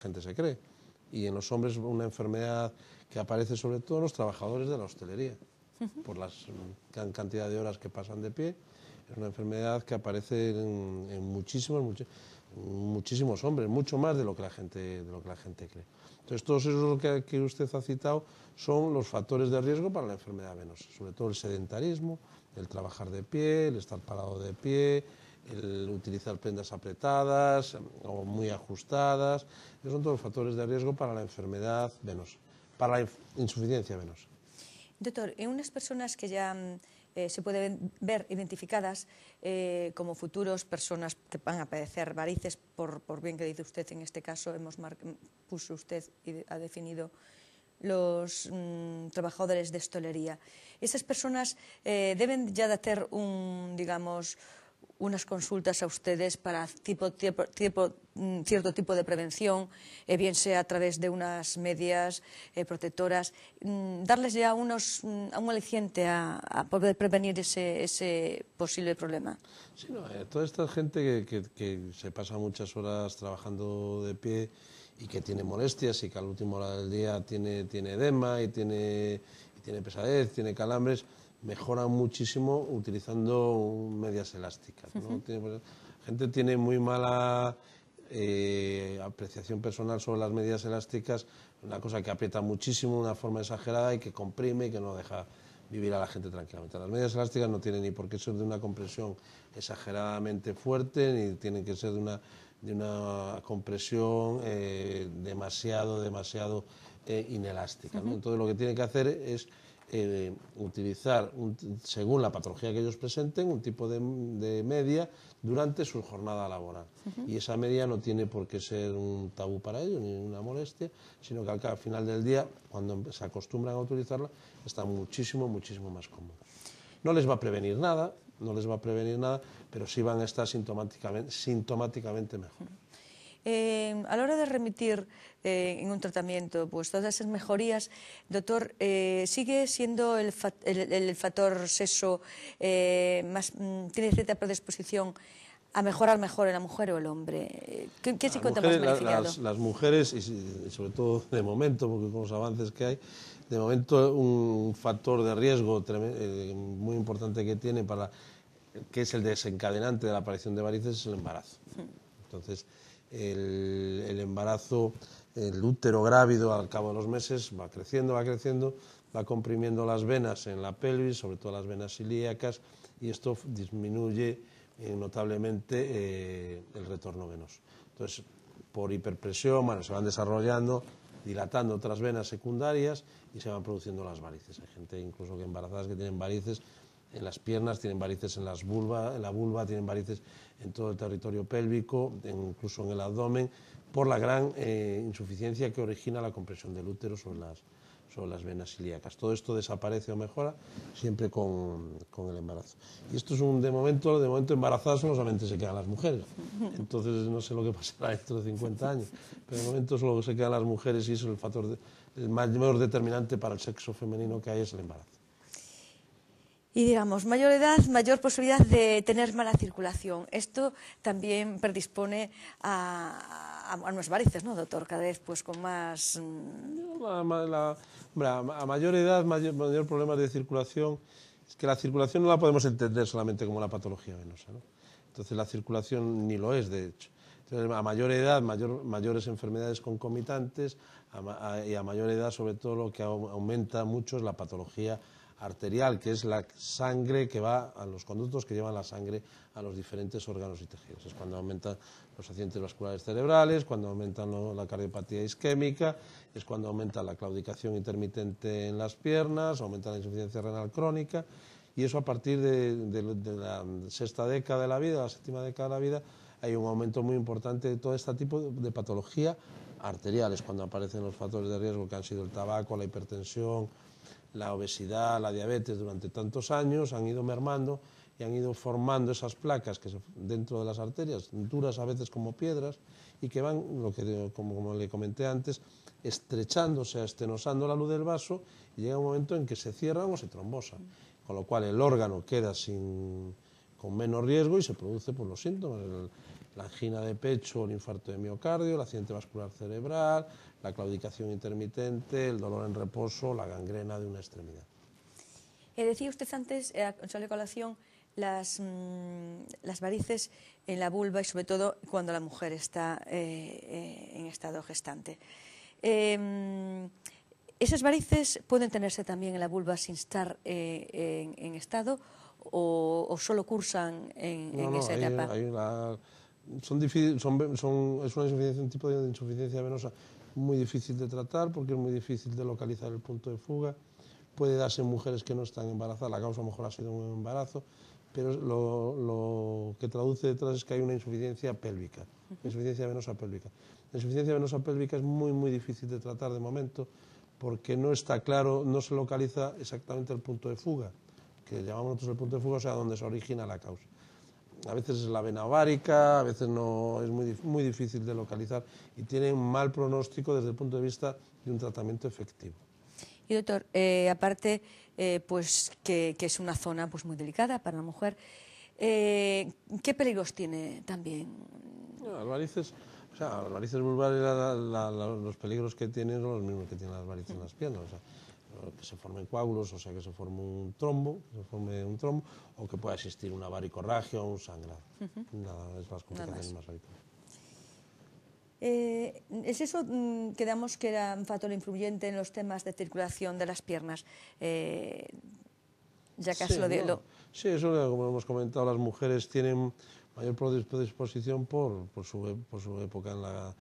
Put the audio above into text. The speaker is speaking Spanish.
gente se cree. Y en los hombres una enfermedad que aparece sobre todo en los trabajadores de la hostelería, por la mm, cantidad de horas que pasan de pie. Es una enfermedad que aparece en, muchísimos, hombres, mucho más de lo que la gente, de lo que la gente cree. Entonces, todos esos que usted ha citado son los factores de riesgo para la enfermedad venosa, sobre todo el sedentarismo, el trabajar de pie, el estar parado de pie, el utilizar prendas apretadas o muy ajustadas. Esos son todos factores de riesgo para la enfermedad venosa, para la insuficiencia venosa. Doctor, en unas personas que ya mm, eh, se pueden ver identificadas eh, como futuros personas que van a padecer varices, por, bien que dice usted en este caso, hemos puso usted y ha definido los mm, trabajadores de estolería. Esas personas eh, deben ya de hacer un, digamos, unas consultas a ustedes para mm, cierto tipo de prevención, eh, bien sea a través de unas medias eh, protectoras, mm, darles ya unos, mm, un aliciente a, poder prevenir ese, ese posible problema. Sí, no, eh, toda esta gente que, que, se pasa muchas horas trabajando de pie y que tiene molestias y que a la última hora del día tiene, tiene edema y tiene, y tiene pesadez, tiene calambres mejora muchísimo utilizando medias elásticas. La pues, gente tiene muy mala eh, apreciación personal sobre las medias elásticas, una cosa que aprieta muchísimo, una forma exagerada y que comprime y que no deja vivir a la gente tranquilamente. Las medias elásticas no tienen ni por qué ser de una compresión exageradamente fuerte, ni tienen que ser de una, de una compresión eh, demasiado, demasiado eh, inelástica. Entonces lo que tiene que hacer es eh, utilizar, según la patología que ellos presenten, un tipo de, media durante su jornada laboral. Y esa media no tiene por qué ser un tabú para ellos ni una molestia, sino que al final del día, cuando em, se acostumbran a utilizarla, está muchísimo, muchísimo más común. No les va a prevenir nada, no les va a prevenir nada, pero sí van a estar sintomáticamente, mejor. Eh, a la hora de remitir eh, en un tratamiento pues, todas esas mejorías, doctor, eh, ¿sigue siendo el, factor sexo más, mm, tiene cierta predisposición a mejorar mejor en la mujer o el hombre? ¿Qué, qué se cuenta más la, las, las, mujeres, y sobre todo de momento, porque con los avances que hay, de momento un factor de riesgo muy importante que tiene para que es el desencadenante de la aparición de varices es el embarazo. Hmm. Entonces, el, embarazo, el útero grávido al cabo de los meses va creciendo, va creciendo, va comprimiendo las venas en la pelvis, sobre todo las venas ilíacas, y esto disminuye eh, notablemente eh, el retorno venoso. Entonces, por hiperpresión, bueno, se van desarrollando, dilatando otras venas secundarias y se van produciendo las varices. Hay gente incluso que embarazadas que tienen varices en las piernas, tienen varices en, las vulva, en la vulva, tienen varices en todo el territorio pélvico, incluso en el abdomen, por la gran eh, insuficiencia que origina la compresión del útero sobre las, venas ilíacas. Todo esto desaparece o mejora siempre con, el embarazo. Y esto es un, de momento, de momento embarazadas solamente se quedan las mujeres, entonces no sé lo que pasará dentro de 50 años, pero de momento solo se quedan las mujeres y es el factor, el mayor determinante para el sexo femenino que hay es el embarazo. Y digamos, mayor edad, mayor posibilidad de tener mala circulación. Esto también predispone a, unos varices, ¿no, doctor? Cada vez pues con más... Mm, a mayor edad, mayor, problema de circulación. Es que la circulación no la podemos entender solamente como la patología venosa, ¿no? Entonces la circulación ni lo es, de hecho. Entonces, a mayor edad, mayores enfermedades concomitantes y a mayor edad, sobre todo, lo que aumenta mucho es la patología venosa arterial, que es la sangre que va a los conductos que llevan la sangre a los diferentes órganos y tejidos. Es cuando aumentan los accidentes vasculares cerebrales, cuando aumentan la cardiopatía isquémica, es cuando aumenta la claudicación intermitente en las piernas, aumenta la insuficiencia renal crónica, y eso a partir de, la sexta década de la vida, la séptima década de la vida, hay un aumento muy importante de todo este tipo de patología Es cuando aparecen los factores de riesgo que han sido el tabaco, la hipertensión, la obesidad, la diabetes durante tantos años, han ido mermando y han ido formando esas placas que dentro de las arterias, duras a veces como piedras, y que van, lo que, como, le comenté antes, estrechándose, estenosando la luz del vaso, y llega un momento en que se cierran o se trombosan, con lo cual el órgano queda sin, con menos riesgo y se produce por pues, los síntomas la angina de pecho, el infarto de miocardio, el accidente vascular cerebral, la claudicación intermitente, el dolor en reposo, la gangrena de una extremidad. Eh, decía usted antes, con eh, su colación, mm, las, varices en la vulva y sobre todo cuando la mujer está eh, en estado gestante. Em, ¿Esas varices pueden tenerse también en la vulva sin estar en, estado o, solo cursan en, esa etapa? son es una insuficiencia, un tipo de insuficiencia venosa muy difícil de tratar porque es muy difícil de localizar el punto de fuga. Puede darse en mujeres que no están embarazadas, la causa a lo mejor ha sido un embarazo, pero lo, que traduce detrás es que hay una insuficiencia pélvica, insuficiencia venosa pélvica. La insuficiencia venosa pélvica es muy, muy difícil de tratar de momento porque no está claro, no se localiza exactamente el punto de fuga, que llamamos nosotros el punto de fuga, o sea, donde se origina la causa a veces es la vena ovárica, a veces no, es muy, muy difícil de localizar y tiene un mal pronóstico desde el punto de vista de un tratamiento efectivo. Y doctor, eh, aparte, eh, pues que, es una zona pues, muy delicada para la mujer, eh, ¿qué peligros tiene también? las varices, vulvares, los peligros que tienen son los mismos que tienen las varices en las piernas que se formen coágulos, o sea, que se forme un trombo, se forme un trombo, o que pueda existir una varicorragia o un sangrado. Nada, es las complicaciones más habituales. Eh, ¿Es eso que mm, damos quedamos que era un factor influyente en los temas de circulación de las piernas. Eh, ya casi sí, lo, de, lo, Sí, eso como hemos comentado, las mujeres tienen mayor predisposición por, por, su, e- por su época en la,